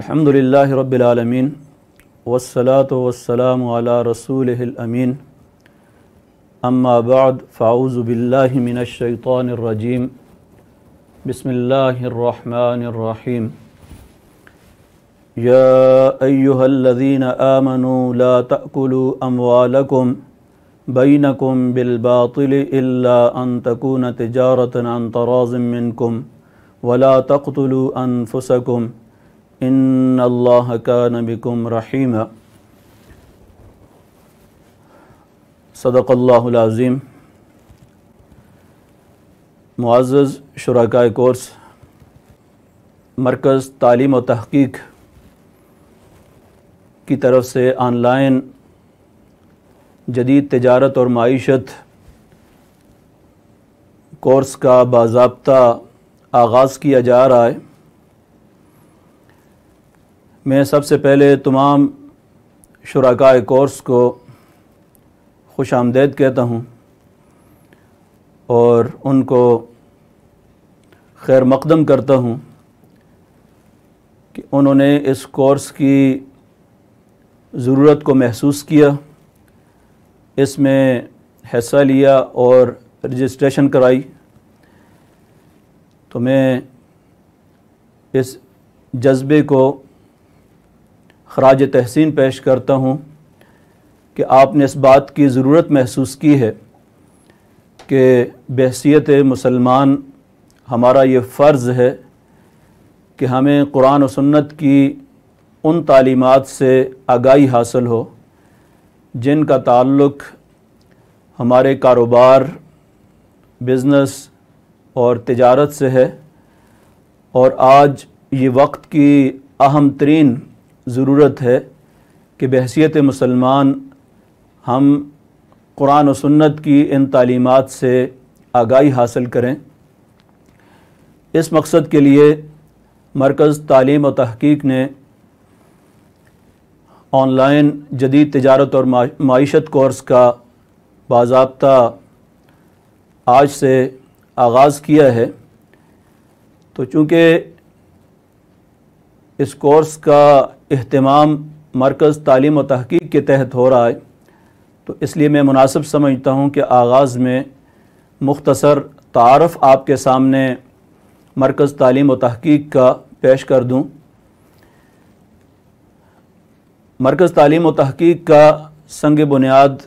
الحمد لله رب العالمين والصلاة والسلام على رسوله الأمين أما بعد فأعوذ بالله من الشيطان الرجيم بسم الله الرحمن الرحيم يا أيها الذين آمنوا لا تأكلوا أموالكم بينكم بالباطل إلا أن تكون تجارة عن تراض منكم ولا تقتلوا أنفسكم इन का नबिकुम रहीम सदक़ल्लाज़ीम मुआज़ शुरा कोर्स मरकज़ तालीम व तहक़ीक की तरफ से ऑनलाइन जदीद तजारत और मीशत कोर्स का बाबा आगाज़ किया जा रहा है मैं सबसे पहले तमाम शुरा कोर्स को खुश आमदेद कहता हूँ और उनको खैर मकदम करता हूँ कि उन्होंने इस कोर्स की ज़रूरत को महसूस किया इसमें हिस्सा लिया और रजिस्ट्रेशन कराई तो मैं इस जज्बे को खराज तहसीन पेश करता हूँ कि आपने इस बात की ज़रूरत महसूस की है कि बहसीत मुसलमान हमारा ये फ़र्ज़ है कि हमें कुरान और सुन्नत की उन तालीमात से आगाही हासिल हो जिनका ताल्लुक हमारे कारोबार बिज़नेस और तजारत से है और आज ये वक्त की अहम तरीन ज़रूरत है कि बहसीत मुसलमान हम कुरान और सुन्नत की इन तलीमत से आगाही हासिल करें इस मकसद के लिए मरकज़ तालीम और तहकीक ने ऑनलाइन जदीद तजारत और मीशत कोर्स का बाबा आज से आगाज़ किया है तो चूँकि इस कोर्स का अहतमाम मरकज़ तालीम व तहकीक के तहत हो रहा है तो इसलिए मैं मुनासिब समझता हूँ कि आगाज़ में मुख्तसर तारफ़ आपके सामने मरकज़ तालीम व तहकीक का पेश कर दूँ मरकज़ तालीम व तहकीक का संग बुनियाद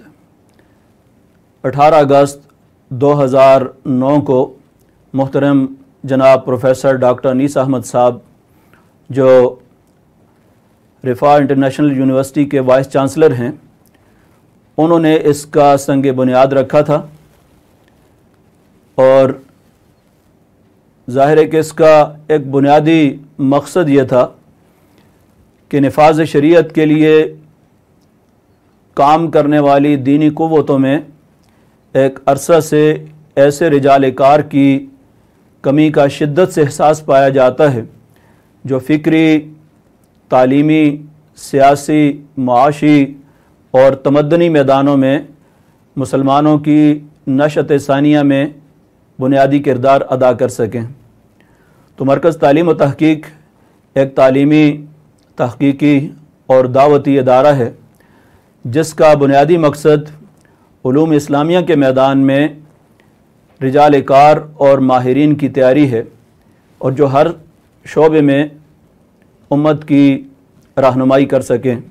अठारह अगस्त दो हज़ार नौ को मोहतरम जनाब प्रोफेसर डॉक्टर अनीस अहमद साहब जो रिफा इंटरनेशनल यूनिवर्सिटी के वाइस चांसलर हैं उन्होंने इसका संग बुनियाद रखा था और ज़ाहिर है कि इसका एक बुनियादी मकसद ये था कि नफाज शरीयत के लिए काम करने वाली दीनी क़वतों में एक अरसा से ऐसे रिजाल कार की कमी का शिद्दत से एहसास पाया जाता है जो फ़िक्री तालीमी सियासी माशी और तमदनी मैदानों में मुसलमानों की नशत सानिया में बुनियादी किरदार अदा कर सकें तो मरकज़ तालीम व तहकीक एक तालीमी तहकीकी और दावती अदारा है जिसका बुनियादी मकसद ूम इस्लामिया के मैदान में रिजाल कार और माहरीन की तैयारी है और जो हर शोबे में उम्मत की रहनुमाई कर सकें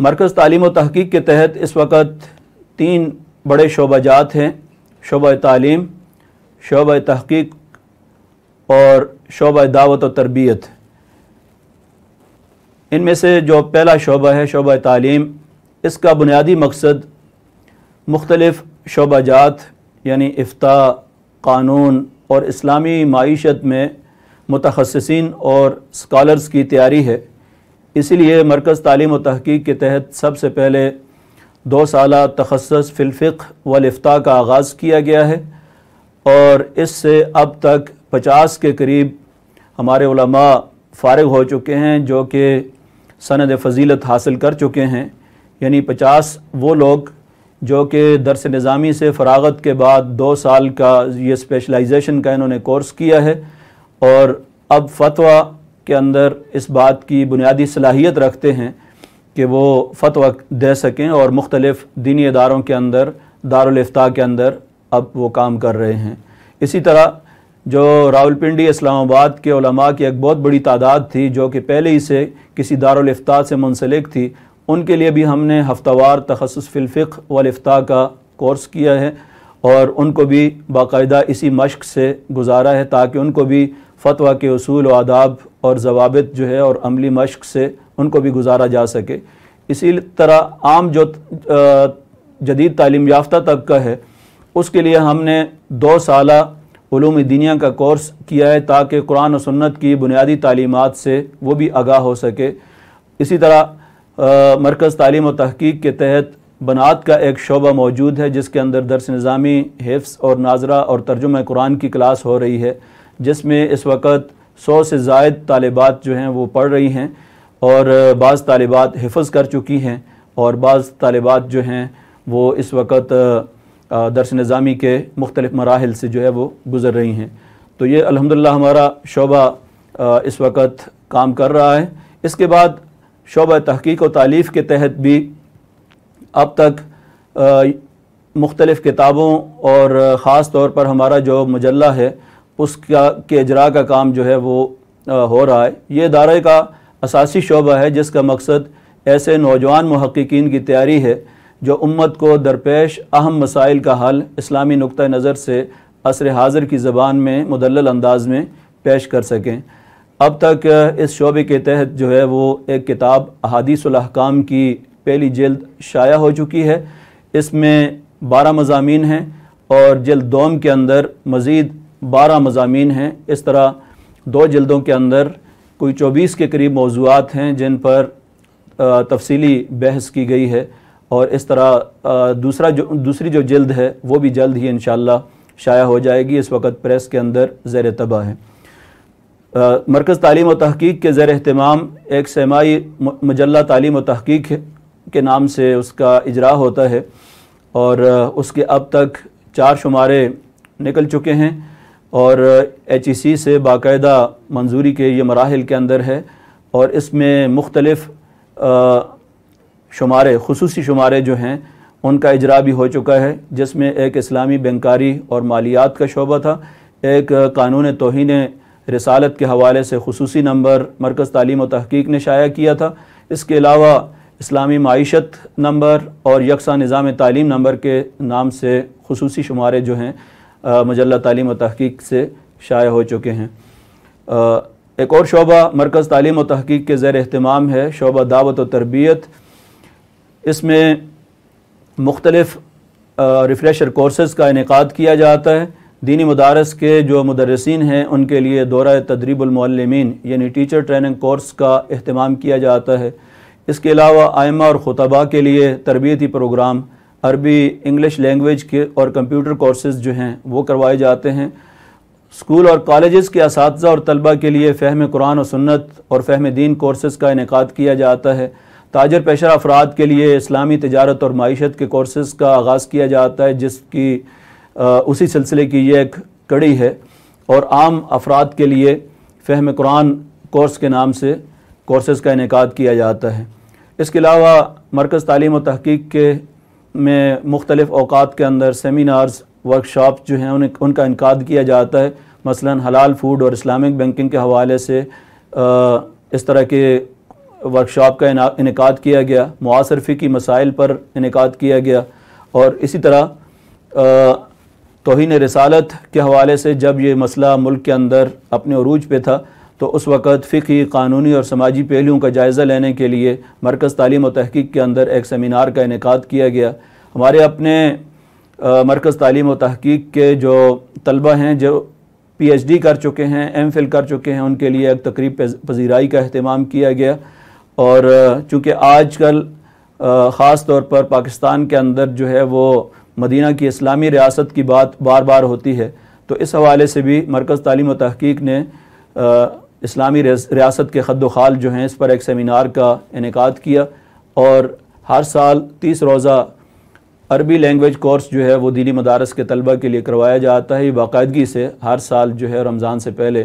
मरकज़ तालीम व तहकीक के तहत इस वक्त तीन बड़े शोबा जात हैं शोबा तालीम शोबा तहकीक और शोबा दावत और तरबियत इनमें से जो पहला शोबा है शोबा तालीम इसका बुनियादी मकसद मुख्तलफ़ जात यानी इफ्ता कानून और इस्लामी मीशत में मुतखसिन और स्कॉलर्स की तैयारी है इसीलिए मरकज़ तालीम व तहकीक के तहत सबसे पहले दो साल तखसस फिलफ़ वलफ्ता का आगाज़ किया गया है और इससे अब तक पचास के करीब हमारे उलमा फारग हो चुके हैं जो कि सनद फजीलत हासिल कर चुके हैं यानी पचास वो लोग जो कि दरस निज़ामी से फ़रागत के बाद दो साल का ये स्पेशलाइजेशन का इन्होंने कोर्स किया है और अब फतवा के अंदर इस बात की बुनियादी सलाहियत रखते हैं कि वो फतवा दे सकें और मुख्तलिफ़ दीनी इदारों के अंदर दारफ्ता के अंदर अब वो काम कर रहे हैं इसी तरह जो रावलपिंडी इस्लामाबाद के उलमा की एक बहुत बड़ी तादाद थी जो कि पहले ही से किसी दारफ्ता से मुंसलिक थी उनके लिए भी हमने हफ्तावार तखसस फ़िलफ़िक वफ्ता का कोर्स किया है और उनको भी बाकायदा इसी मश्क से गुजारा है ताकि उनको भी फ़तवा के असूल व आदाब और जवाब जो है और अमली मश्क से उनको भी गुजारा जा सके इसी तरह आम जो जदीद तालीम याफ्ता तब का है उसके लिए हमने दो साल ूम दिनिया का कोर्स किया है ताकि कुरान और सुन्नत की बुनियादी तालीमत से वो भी आगाह हो सके इसी तरह मरकज़ तालीम और तहकीक के तहत बनात का एक शोबा मौजूद है जिसके अंदर दरस नज़ामी हिफ्स और नाजरा और तर्जुम कुरान की क्लास हो रही है जिसमें इस वक्त सौ से जायद तालबात जो हैं वो पढ़ रही हैं और बाज़ तालबात हिफज कर चुकी हैं और बाज़ तालबात जो हैं वो इस वक्त दर्श नज़ामी के मुख्तलिफ़ मराहल से जो है वो गुज़र रही हैं तो ये अलहमदिल्ला हमारा शोबा इस वक्त काम कर रहा है इसके बाद शोबा तहकीक और तालीफ़ के तहत भी अब तक मुख्तलिफ़ किताबों और ख़ास तौर पर हमारा जो मुजल्ला है उसका के अजरा का काम जो है वो आ, हो रहा है ये इदारे का असासी शोबा है जिसका मकसद ऐसे नौजवान महक्कीन की तैयारी है जो उम्मत को दरपेश अहम मसाइल का हल इस्लामी नुक़ नज़र से असर हाजिर की ज़बान में मुदल अंदाज में पेश कर सकें अब तक इस शोबे के तहत जो है वो एक किताब अहादीसकाम की पहली जल्द शाया हो चुकी है इसमें बारह मजामी हैं और जल्द दोम के अंदर मज़ीद बारह मजामी हैं इस तरह दो जल्दों के अंदर कोई चौबीस के करीब मौजूद हैं जिन पर तफसीली बहस की गई है और इस तरह दूसरा जो दूसरी जो जल्द है वो भी जल्द ही इन शाया हो जाएगी इस वक्त प्रेस के अंदर ज़ैर तबाह है मरकज़ तलीम व तहकीक के ज़र अहतमाम एक सेमाही मजल्ला तलीम व तहकीक के नाम से उसका इजरा होता है और उसके अब तक चार शुमारे निकल चुके हैं और एच ई सी से बाकायदा मंजूरी के ये मराहल के अंदर है और इसमें मुख्तलफ़ शुमारे खसूसी शुमारे जो हैं उनका इजरा भी हो चुका है जिसमें एक इस्लामी बैंकारी और मालियात का शोबा था एक कानून तोहन रसालत के हवाले से खसूस नंबर मरकज़ तलीम और तहकीक ने शाया किया था इसके अलावा इस्लामी मीशत नंबर और यकसा निज़ाम तालीम नंबर के नाम से खसूसी शुमारे जो हैं मजल तालीम व तहकीक से शाया हो चुके हैं आ, एक और शोबा मरकज़ तालीम व तहकीक के ज़ैर अहतमाम है शोबा दावत व तरबियत इसमें मुख्तलफ़ रिफ़्रेशर कोर्सेज़ का इनका किया जाता है दीनी मदारस के जो मदरसिन हैं उनके लिए दौरा तदरीबलमिन यानी टीचर ट्रेनिंग कोर्स का अहतमाम किया जाता है इसके अलावा आयमा और खुतबा के लिए तरबियती प्रोग्राम अरबी इंग्लिश लैंग्वेज के और कंप्यूटर कोर्सेज जो हैं वो करवाए जाते हैं स्कूल और कॉलेज़ के इस और तलबा के लिए फ़हम कुरान और सुन्नत और फ़हम दीन कोर्सेज़ का इनका किया जाता है ताजर पेशा अफराद के लिए इस्लामी तजारत और मीशत के कोर्सेज़ का आगाज़ किया जाता है जिसकी आ, उसी सिलसिले की यह एक कड़ी है और आम अफराद के लिए फ़हम कुरान कोर्स के नाम से कोर्सेज़ का इनका किया जाता है इसके अलावा मरकज़ तलीम और तहकीक के में मुख्तलिफ़ अवकात के अंदर सेमिनार्स वर्कशॉप जो हैं उन्हें उनका इनका किया जाता है मसलन हलाल फूड और इस्लामिक बैंकिंग के हवाले से इस तरह के वर्कशॉप का इनका किया गया मुआसरफी की मसाइल पर इनका किया गया और इसी तरह तोहन रसालत के हवाले से जब ये मसला मुल्क के अंदर अपने अरूज पर था तो उस वक़्त फ़िकी कानूनी और समाजी पहलुओं का जायज़ा लेने के लिए मरकज़ तलीम और तहकीक के अंदर एक सेमिनार का इनका किया गया हमारे अपने मरकज़ तलीम और तहकीक के जो तलबा हैं जो पी एच डी कर चुके हैं एम फिल कर चुके हैं उनके लिए एक तकरीब पजीराई का अहतमाम किया गया और चूँकि आज कल ख़ास तौर पर पाकिस्तान के अंदर जो है वो मदीना की इस्लामी रियासत की बात बार बार होती है तो इस हवाले से भी मरकज़ तलीम और तहकीक ने इस्लामी रियासत के खद खाल जो हैं इस पर एक सेमिनार का इनका किया और हर साल तीस रोज़ा अरबी लैंग्वेज कोर्स जो है वो दीनी मदारस के तलबा के लिए करवाया जाता है ये बाकायदगी से हर साल जो है रमज़ान से पहले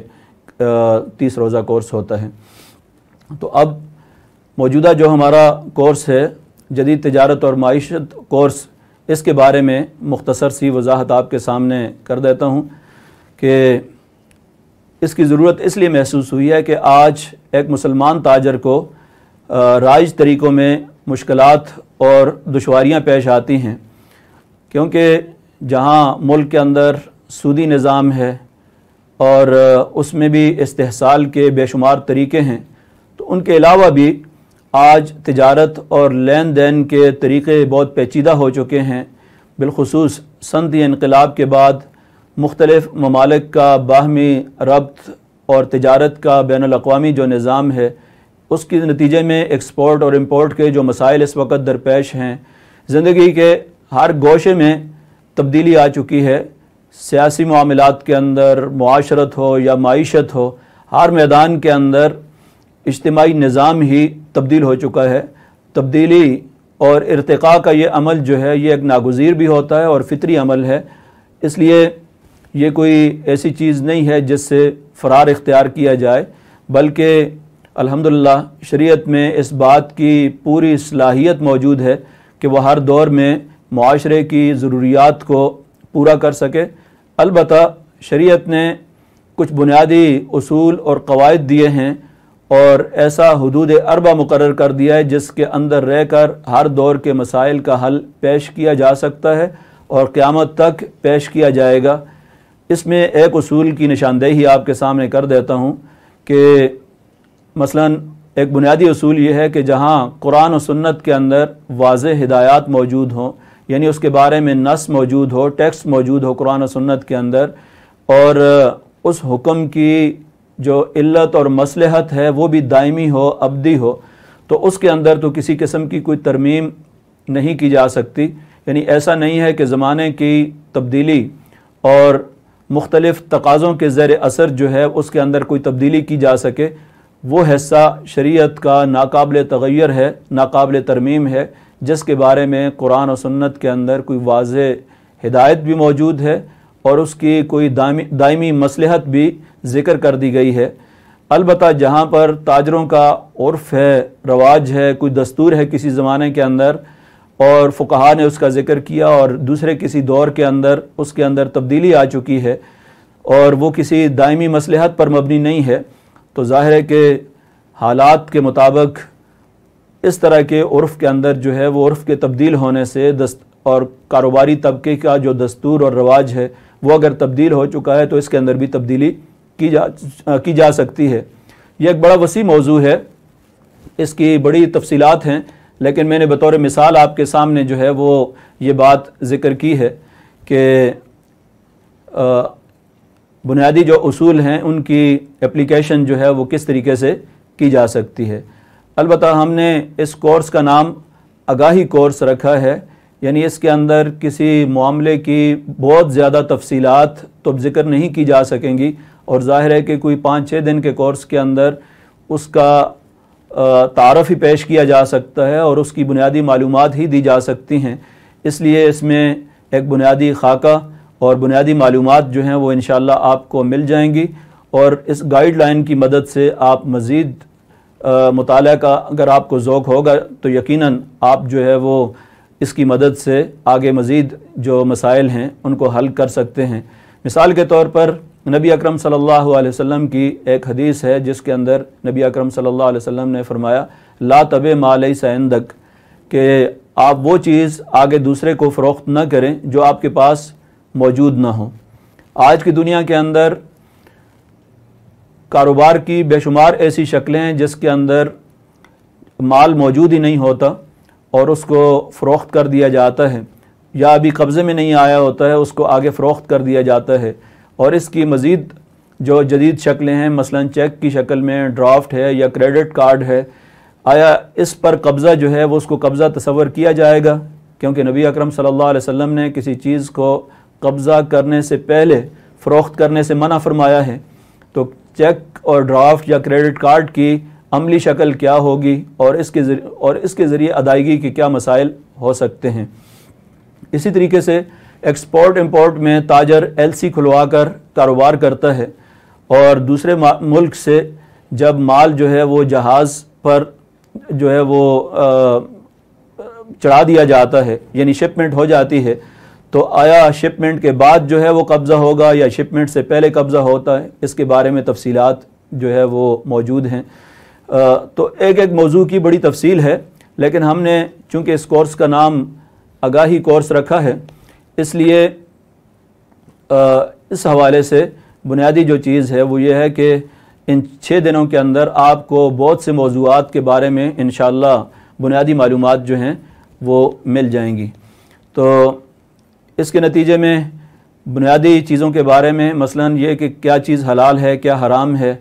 तीस रोज़ा कोर्स होता है तो अब मौजूदा जो हमारा कोर्स है जदीद तजारत और मीशत कोर्स इसके बारे में मुख्तसर सी वजाहत आपके सामने कर देता हूँ कि इसकी ज़रूरत इसलिए महसूस हुई है कि आज एक मुसलमान ताजर को राज तरीक़ों में मुश्किल और दुशारियाँ पेश आती हैं क्योंकि जहाँ मुल्क के अंदर सूदी निज़ाम है और उसमें भी इस्तेसाल के बेशुमार तरीके हैं तो उनके अलावा भी आज तजारत और लेन देन के तरीके बहुत पेचीदा हो चुके हैं बिलखसूस सनती इनकलाब के बाद मुख्तलिफ ममालिक का बाहमी रबत और तजारत का बैन अवी जो निज़ाम है उसके नतीजे में एक्सपोर्ट और इम्पोर्ट के जो मसाइल इस वक्त दरपेश हैं ज़िंदगी के हर गोशे में तब्दीली आ चुकी है सियासी मामलों के अंदर माशरत हो या मीशत हो हर मैदान के अंदर इज्तमाही निज़ाम ही तब्दील हो चुका है तब्दीली और इरतका का ये अमल जो है ये एक नागजीर भी होता है और फितरी अमल है इसलिए ये कोई ऐसी चीज़ नहीं है जिससे फ़रार इख्तियार किया जाए बल्कि अल्हम्दुलिल्लाह शरीयत में इस बात की पूरी सलाहियत मौजूद है कि वह हर दौर में माशरे की ज़रूरियात को पूरा कर सके अलबत् शरीयत ने कुछ बुनियादी असूल और कवायद दिए हैं और ऐसा हदूद अरबा मुकर कर दिया है जिसके अंदर रह कर हर दौर के मसाइल का हल पेश किया जा सकता है और क़्यामत तक पेश किया जाएगा इसमें एक असूल की निशानदेही आपके सामने कर देता हूँ कि मसलन एक बुनियादी असूल ये है कि जहाँ कुरान और सुन्नत के अंदर वाज हिदायत मौजूद हों यानी उसके बारे में नस मौजूद हो टैक्स मौजूद हो कुरान और सुन्नत के अंदर और उस हुक्म की जो इल्लत और मसलहत है वो भी दायमी हो अबदी हो तो उसके अंदर तो किसी किस्म की कोई तरमीम नहीं की जा सकती यानी ऐसा नहीं है कि ज़माने की तब्दीली और मुख्तलिफ तकाज़ों के ज़र असर जो है उसके अंदर कोई तब्दीली की जा सके वो हिस्सा शरीयत का नाकबिल तगैर है नाकबिल तरमीम है जिसके बारे में कुरान और सुन्नत के अंदर कोई वाज हिदायत भी मौजूद है और उसकी कोई दामी दायमी मसलहत भी ज़िक्र कर दी गई है अलबत् जहाँ पर ताजरों का उर्फ है रवाज है कोई दस्तूर है किसी ज़माने के अंदर और फुकाहा ने उसका ज़िक्र किया और दूसरे किसी दौर के अंदर उसके अंदर तब्दीली आ चुकी है और वो किसी दायमी मसलहत पर मबनी नहीं है तो ज़ाहिर है कि हालात के मुताबिक इस तरह के उर्फ़ के अंदर जो है वो उर्फ़ के तब्दील होने से दस्त और कारोबारी तबके का जो दस्तूर और रवाज है वो अगर तब्दील हो चुका है तो इसके अंदर भी तब्दीली की जा की जा सकती है यह एक बड़ा वसी मौजू है इसकी बड़ी तफसीलत हैं लेकिन मैंने बतौर मिसाल आपके सामने जो है वो ये बात ज़िक्र की है कि बुनियादी जो असूल हैं उनकी एप्लीकेशन जो है वो किस तरीके से की जा सकती है अलबत् हमने इस कोर्स का नाम आगाही कोर्स रखा है यानी इसके अंदर किसी मामले की बहुत ज़्यादा तफसीलात तो ज़िक्र नहीं की जा सकेंगी और जाहिर है कि कोई पाँच छः दिन के कोर्स के अंदर उसका तारफ़ ही पेश किया जा सकता है और उसकी बुनियादी मालूम ही दी जा सकती हैं इसलिए इसमें एक बुनियादी खाका और बुनियादी मालूम जो हैं वो इन आपको मिल जाएंगी और इस गाइडलाइन की मदद से आप मज़ीद मताल का अगर आपको ओक़ होगा तो यकीनन आप जो है वो इसकी मदद से आगे मज़ीद जो मसाइल हैं उनको हल कर सकते हैं मिसाल के तौर पर नबी अकरम सल्लल्लाहु अलैहि वसल्लम की एक हदीस है जिसके अंदर नबी अकरम सल्लल्लाहु अलैहि वसल्लम ने फरमाया ला तब मालई सैंदक के आप वो चीज़ आगे दूसरे को फ़रोख्त न करें जो आपके पास मौजूद ना हो आज की दुनिया के अंदर कारोबार की बेशुमार ऐसी शक्लें हैं जिसके अंदर माल मौजूद ही नहीं होता और उसको फ़रोख्त कर दिया जाता है या अभी कब्ज़े में नहीं आया होता है उसको आगे फ़रोख्त कर दिया जाता है और इसकी मज़ीद जो जदीद शक्लें हैं मसलन चेक की शक्ल में ड्राफ्ट है या क्रेडिट कार्ड है आया इस पर कब्ज़ा जो है वो उसको कब्ज़ा तस्वर किया जाएगा क्योंकि नबी अकरम सल्लल्लाहु अलैहि वसल्लम ने किसी चीज़ को कब्ज़ा करने से पहले फ़रोख्त करने से मना फरमाया है तो चेक और ड्राफ्ट या क्रेडिट कार्ड की अमली शक्ल क्या होगी और इसके और इसके ज़रिए अदायगी के क्या मसाइल हो सकते हैं इसी तरीके से एक्सपोर्ट इम्पोर्ट में ताजर एलसी खुलवा कर कारोबार करता है और दूसरे मुल्क से जब माल जो है वो जहाज़ पर जो है वो चढ़ा दिया जाता है यानी शिपमेंट हो जाती है तो आया शिपमेंट के बाद जो है वो कब्ज़ा होगा या शिपमेंट से पहले कब्ज़ा होता है इसके बारे में तफसीलात जो है वो मौजूद हैं तो एक एक मौजू की बड़ी तफसील है लेकिन हमने चूँकि इस कोर्स का नाम आगाही कोर्स रखा है इसलिए इस हवाले से बुनियादी जो चीज़ है वो ये है कि इन छः दिनों के अंदर आपको बहुत से मौजूद के बारे में इन बुनियादी मालूम जो हैं वो मिल जाएंगी तो इसके नतीजे में बुनियादी चीज़ों के बारे में मसला ये कि क्या चीज़ हलाल है क्या हराम है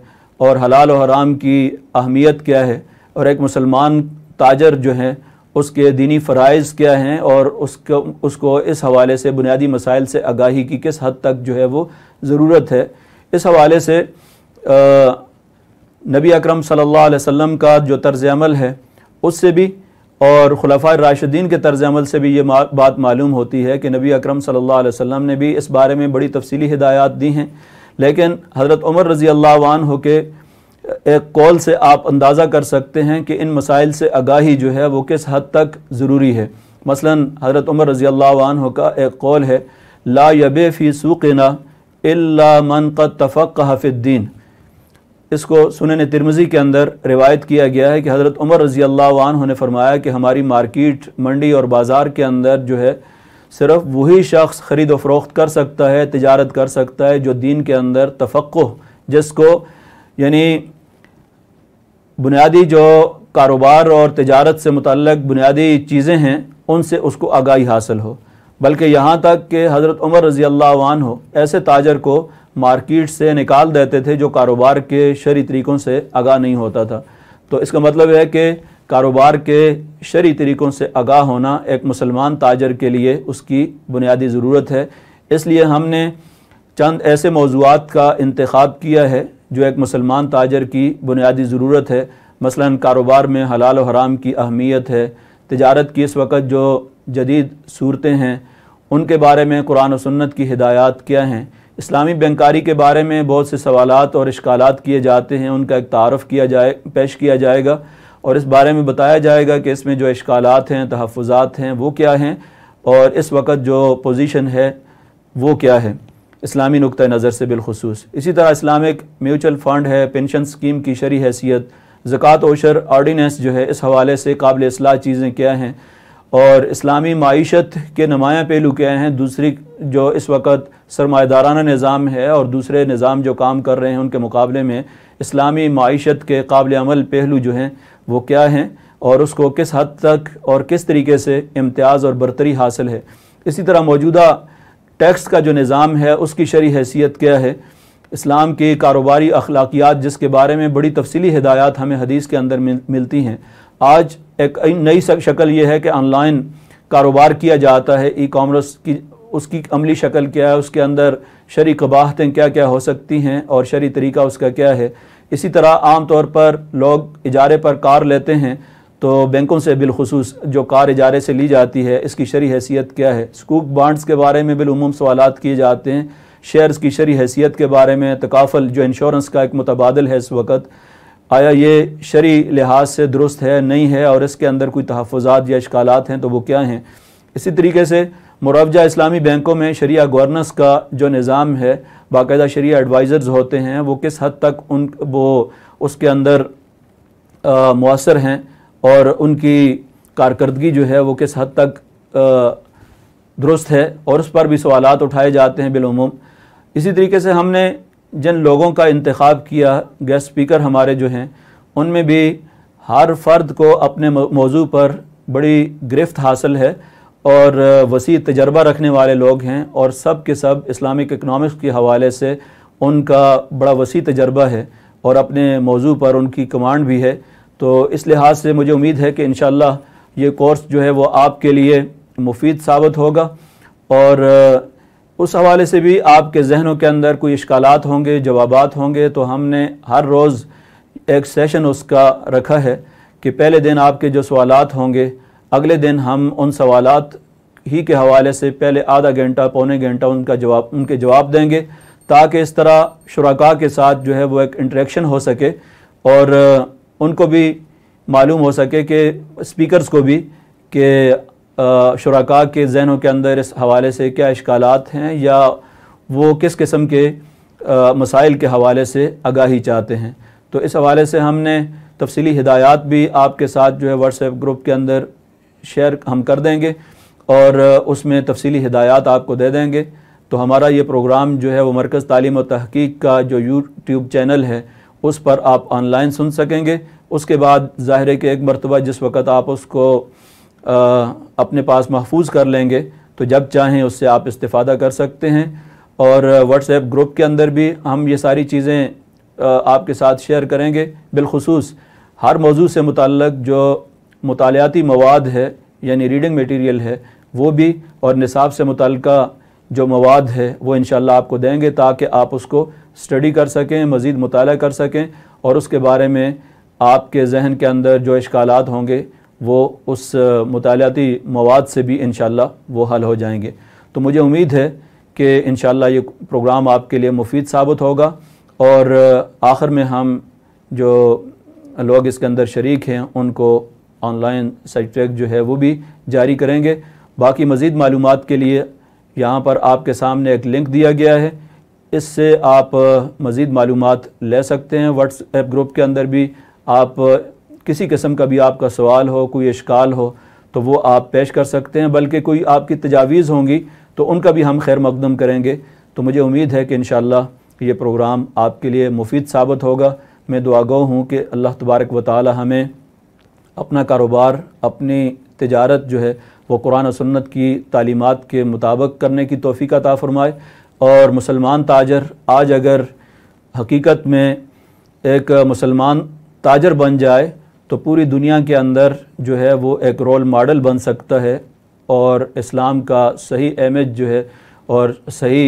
और हलाल और हराम की अहमियत क्या है और एक मुसलमान ताजर जो है उसके दीनी फ़रज़ क्या हैं और उसको उसको इस हवाले से बुनियादी मसाइल से आगाही की किस हद तक जो है वो ज़रूरत है इस हवाले से नबी अकरम सल्लल्लाहु अलैहि वसल्लम का जो तर्ज़ अमल है उससे भी और खलफा राशिदीन के तर्ज अमल से भी ये बात मालूम होती है कि नबी अकरम सल्लल्लाहु अलैहि वसल्लम ने भी इस बारे में बड़ी तफसली हदायत दी हैं लेकिन हज़रत उमर रज़ी अल्लाह के एक कॉल से आप अंदाज़ा कर सकते हैं कि इन मसाइल से आगाही जो है वो किस हद तक ज़रूरी है मसलन हज़रत उमर रज़ी अल्लाह का एक कौल है ला यबे फ़ी सूक़ना इल्ला मन क़द तफ़क़ हफ़ीद्दीन इसको सुनन तिरमज़ी के अंदर रिवायत किया गया है कि हज़रत उमर रज़ी अल्लाह ने फरमाया कि हमारी मार्किट मंडी और बाज़ार के अंदर जो है सिर्फ वही शख्स ख़रीद व फरोख्त कर सकता है तजारत कर सकता है जो दीन के अंदर तफ़क़ जिसको यानी बुनियादी जो कारोबार और तजारत से मुतक बुनियादी चीज़ें हैं उनसे उसको आगाही हासिल हो बल्कि यहाँ तक कि हज़रत उमर रज़ी अल्लाह हो ऐसे ताजर को मार्किट से निकाल देते थे जो कारोबार के शरी तरीक़ों से आगाह नहीं होता था तो इसका मतलब है कि कारोबार के शरी तरीक़ों से आगाह होना एक मुसलमान ताजर के लिए उसकी बुनियादी ज़रूरत है इसलिए हमने चंद ऐसे मौजूद का इंतखब किया है जो एक मुसलमान ताजर की बुनियादी ज़रूरत है मसलन कारोबार में हलाल और हराम की अहमियत है तजारत की इस वक्त जो जदीद सूरतें हैं उनके बारे में कुरान सन्नत सुन्नत की हिदायत क्या हैं इस्लामी बैंकारी के बारे में बहुत से सवाल और इश्काल किए जाते हैं उनका एक तारफ़ किया जाए पेश किया जाएगा और इस बारे में बताया जाएगा कि इसमें जो इश्काल हैं तहफ़ात हैं वो क्या हैं और इस वक्त जो पोजीशन है वो क्या है इस्लामी नुक़ नज़र से बिलखसूस इसी तरह इस्लामिक म्यूचुअल फ़ंड है पेंशन स्कीम की शरी हैसियत ज़क़़त ओशर आर्डीनेंस जो है इस हवाले से काबिल असलाह चीज़ें क्या हैं और इस्लामी मीशत के नुमाया पहलू क्या हैं दूसरी जो इस वक्त सरमादाराना निज़ाम है और दूसरे निज़ाम जो काम कर रहे हैं उनके मुकाबले में इस्लामी मीशत के काबिल अमल पहलू जो हैं वो क्या हैं और उसको किस हद तक और किस तरीके से इम्तियाज़ और बरतरी हासिल है इसी तरह मौजूदा टैक्स का जो निज़ाम है उसकी शरी हैसियत क्या है इस्लाम के कारोबारी अखलाकियात जिसके बारे में बड़ी तफसली हदायत हमें हदीस के अंदर मिल, मिलती हैं आज एक नई शक्ल ये है कि ऑनलाइन कारोबार किया जाता है ई कामर्स की उसकी अमली शक्ल क्या है उसके अंदर शरी कबाहतें क्या क्या हो सकती हैं और शरी तरीका उसका क्या है इसी तरह आम तौर पर लोग इजारे पर कार लेते हैं तो बैंकों से बिलखसूस जो कार इजारे से ली जाती है इसकी शरी हैसियत क्या है स्कूप बांड्स के बारे में बिलूम सवाल किए जाते हैं शेयर्स की शरी हैसियत के बारे में तकाफल जो इंश्योरेंस का एक मुतबादल है इस वक्त आया ये शरी लिहाज से दुरुस्त है नहीं है और इसके अंदर कोई तहफ़ात या इश्काल हैं तो वो क्या हैं इसी तरीके से मुआवजा इस्लामी बैंकों में शरिया गवर्नेंस का जो निज़ाम है बाकायदा शरिया एडवाइज़र्स होते हैं वो किस हद तक उन वो उसके अंदर मवसर हैं और उनकी कारकर्दगी जो है वो किस हद तक दुरुस्त है और उस पर भी सवाल उठाए जाते हैं बिलूम इसी तरीके से हमने जिन लोगों का इंतखब किया गेस्ट स्पीकर हमारे जो हैं उनमें भी हर फर्द को अपने मौजू पर बड़ी गिरफ्त हासिल है और वसी तजर्बा रखने वाले लोग हैं और सब के सब इस्लामिक इकनॉमिक्स के हवाले से उनका बड़ा वसी तजर्बा है और अपने मौजू पर उनकी कमांड भी है तो इस लिहाज से मुझे उम्मीद है कि इन ये कोर्स जो है वो आपके लिए मुफीद साबित होगा और उस हवाले से भी आपके जहनों के अंदर कोई इश्कालात होंगे जवाबात होंगे तो हमने हर रोज़ एक सेशन उसका रखा है कि पहले दिन आपके जो सवालत होंगे अगले दिन हम उन सवाल ही के हवाले से पहले आधा घंटा पौने घंटा उनका जवाब उनके जवाब देंगे ताकि इस तरह शुरा के साथ जो है वो एक इंट्रेक्शन हो सके और उनको भी मालूम हो सके कि स्पीकर्स को भी कि शुरा के जहनों के अंदर इस हवाले से क्या इश्काल हैं या वो किस किस्म के मसाइल के हवाले से आगाही चाहते हैं तो इस हवाले से हमने तफसली हदायत भी आपके साथ जो है व्हाट्सएप ग्रुप के अंदर शेयर हम कर देंगे और उसमें तफसली हदायत आपको दे देंगे तो हमारा ये प्रोग्राम जो है वो मरकज़ तालीम और तहकीक का जो यूट्यूब चैनल है उस पर आप ऑनलाइन सुन सकेंगे उसके बाद ज़ाहिर है कि एक मरतबा जिस वक्त आप उसको आ, अपने पास महफूज कर लेंगे तो जब चाहें उससे आप इस्ता कर सकते हैं और व्हाट्सएप ग्रुप के अंदर भी हम ये सारी चीज़ें आपके साथ शेयर करेंगे बिलखसूस हर मौजू से मुतक जो मतलियाती मवाद है यानी रीडिंग मटीरियल है वो भी और निसाब से मुतलका जो मवाद है वो इन आपको देंगे ताकि आप उसको स्टडी कर सकें मज़ीद मताल कर सकें और उसके बारे में आपके जहन के अंदर जो इश्काल होंगे वो उस मुतालती मवाद से भी इन वो हल हो जाएंगे तो मुझे उम्मीद है कि इन ये प्रोग्राम आपके लिए मुफीद साबित होगा और आखिर में हम जो लोग इसके अंदर शरीक हैं उनको ऑनलाइन सर्टिफिकेट जो है वो भी जारी करेंगे बाकी मज़ीद मालूम के लिए यहाँ पर आपके सामने एक लिंक दिया गया है इससे आप मज़ीद मालूम ले सकते हैं व्हाट्सएप ग्रुप के अंदर भी आप किसी किस्म का भी आपका सवाल हो कोई इश्काल हो तो वो आप पेश कर सकते हैं बल्कि कोई आपकी तजावीज़ होंगी तो उनका भी हम खैर मकदम करेंगे तो मुझे उम्मीद है कि इन ये प्रोग्राम आपके लिए मुफीद साबित होगा मैं दुआगो हूँ कि अल्लाह तबारक व ताली हमें अपना कारोबार अपनी तजारत जो है वो कुरान और सुन्नत की तालीमत के मुताबिक करने की तोफ़ी अता फ़रमाए और मुसलमान ताजर आज अगर हकीकत में एक मुसलमान ताजर बन जाए तो पूरी दुनिया के अंदर जो है वो एक रोल मॉडल बन सकता है और इस्लाम का सही एमज जो है और सही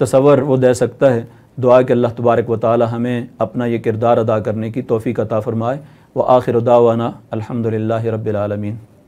तस्वर वो दे सकता है दुआ के अल्लाह तबारक व ताली हमें अपना ये किरदार अदा करने की तोफ़ी अता फ़रमाए व आखिर उदावाना अलहमदिल्ला रबालमीन